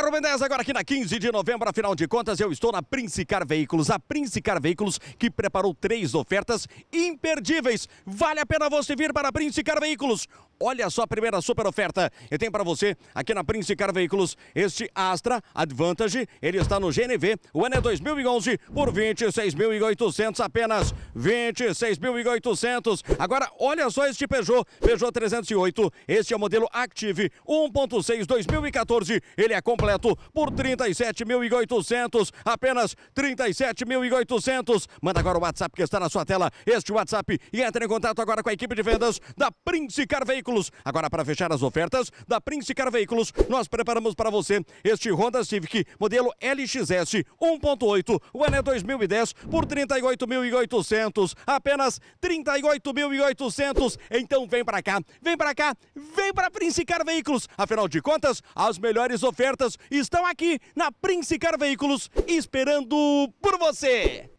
Carro Mendez, agora aqui na 15 de novembro, afinal de contas, eu estou na Princicar Veículos, a Princicar Veículos que preparou três ofertas imperdíveis. Vale a pena você vir para a Princicar Veículos. Olha só a primeira super oferta. Eu tenho para você aqui na Princicar Veículos este Astra Advantage. Ele está no GNV. O ano é 2011 por 26.800 apenas. 26.800. Agora, olha só este Peugeot. Peugeot 308. Este é o modelo Active 1.6 2014. Ele é completo completo por 37.800, apenas 37.800. Manda agora o WhatsApp que está na sua tela, este WhatsApp, e entre em contato agora com a equipe de vendas da Prince Car Veículos. Agora, para fechar as ofertas da Prince Car Veículos, nós preparamos para você este Honda Civic modelo LXS 1.8, o ano é 2010, por 38.800, apenas 38.800. Então vem para cá, vem para cá, vem para Prince Car Veículos. Afinal de contas, as melhores ofertas estão aqui na Prince Car Veículos esperando por você.